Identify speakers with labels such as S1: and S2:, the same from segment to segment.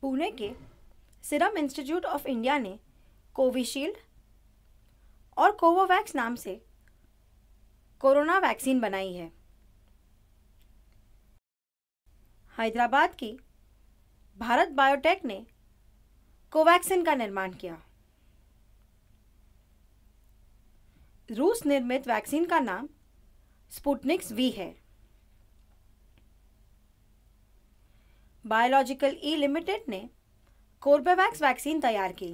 S1: पुणे के Serum Institute of India ने Covishield और कोवोवैक्स नाम से कोरोना वैक्सीन बनाई है हैदराबाद की भारत बायोटेक ने कोवैक्सिन का निर्माण किया रूस निर्मित वैक्सीन का नाम स्पुटनिक्स वी है बायोलॉजिकल ई लिमिटेड ने कोर्बेवैक्स वैक्सीन तैयार की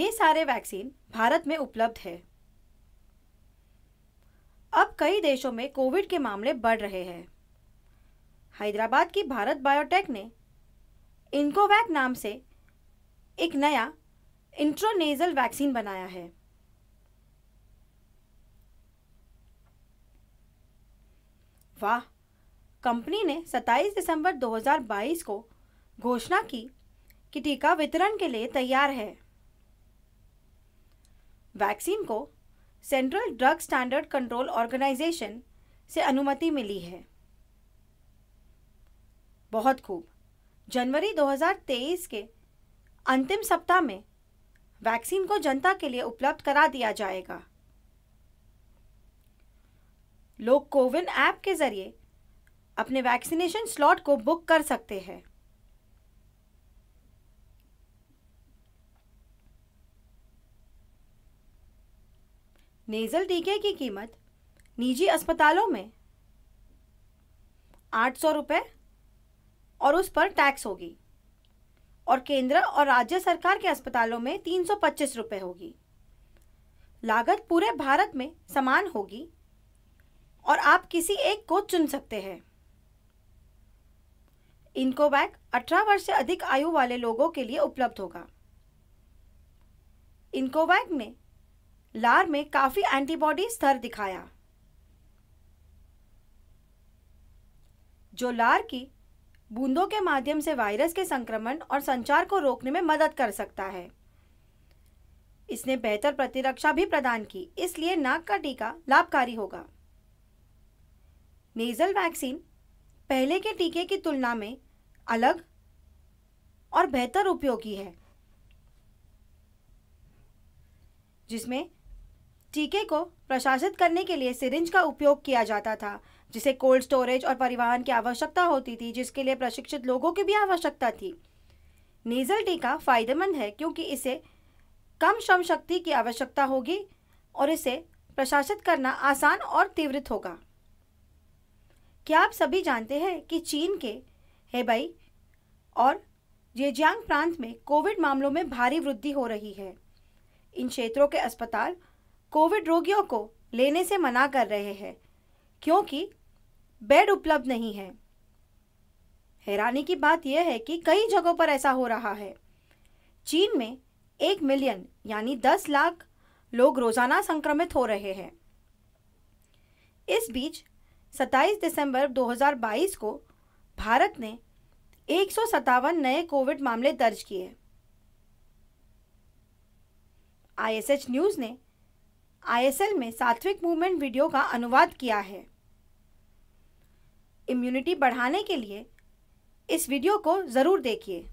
S1: ये सारे वैक्सीन भारत में उपलब्ध है अब कई देशों में कोविड के मामले बढ़ रहे हैं हैदराबाद की भारत बायोटेक ने इनकोवैक नाम से एक नया इंट्रोनेजल वैक्सीन बनाया है वाह कंपनी ने 27 दिसंबर 2022 को घोषणा की कि टीका वितरण के लिए तैयार है वैक्सीन को Central Drug Standard Control Organisation से अनुमति मिली है बहुत खूब जनवरी 2023 के अंतिम सप्ताह में वैक्सीन को जनता के लिए उपलब्ध करा दिया जाएगा लोग कोविन ऐप के जरिए अपने वैक्सीनेशन स्लॉट को बुक कर सकते हैं नेजल टीके की कीमत निजी अस्पतालों में आठ सौ रुपये और उस पर टैक्स होगी और केंद्र और राज्य सरकार के अस्पतालों में तीन सौ पच्चीस रुपये होगी लागत पूरे भारत में समान होगी और आप किसी एक को चुन सकते हैं इनकोवैक 18 वर्ष से अधिक आयु वाले लोगों के लिए उपलब्ध होगा इनकोवैक ने लार में काफ़ी एंटीबॉडी स्तर दिखाया जो लार की बूंदों के माध्यम से वायरस के संक्रमण और संचार को रोकने में मदद कर सकता है इसने बेहतर प्रतिरक्षा भी प्रदान की इसलिए नाक का टीका लाभकारी होगा नेजल वैक्सीन पहले के टीके की तुलना में अलग और बेहतर उपयोगी है जिसमें टीके को प्रशासित करने के लिए सिरिंज का उपयोग किया जाता था जिसे कोल्ड स्टोरेज और परिवहन की आवश्यकता होती थी जिसके लिए प्रशिक्षित लोगों की भी आवश्यकता थी नेजल टीका फायदेमंद है क्योंकि इसे कम श्रम शक्ति की आवश्यकता होगी और इसे प्रशासित करना आसान और तीव्रित होगा क्या आप सभी जानते हैं कि चीन के हेबई और जेजियांग प्रांत में कोविड मामलों में भारी वृद्धि हो रही है इन क्षेत्रों के अस्पताल कोविड रोगियों को लेने से मना कर रहे हैं क्योंकि बेड उपलब्ध नहीं है हैरानी की बात यह है कि कई जगहों पर ऐसा हो रहा है चीन में एक मिलियन यानी दस लाख लोग रोजाना संक्रमित हो रहे हैं इस बीच 27 दिसंबर 2022 को भारत ने एक नए कोविड मामले दर्ज किए आईएसएच न्यूज़ ने आईएसएल में सात्विक मूवमेंट वीडियो का अनुवाद किया है इम्यूनिटी बढ़ाने के लिए इस वीडियो को ज़रूर देखिए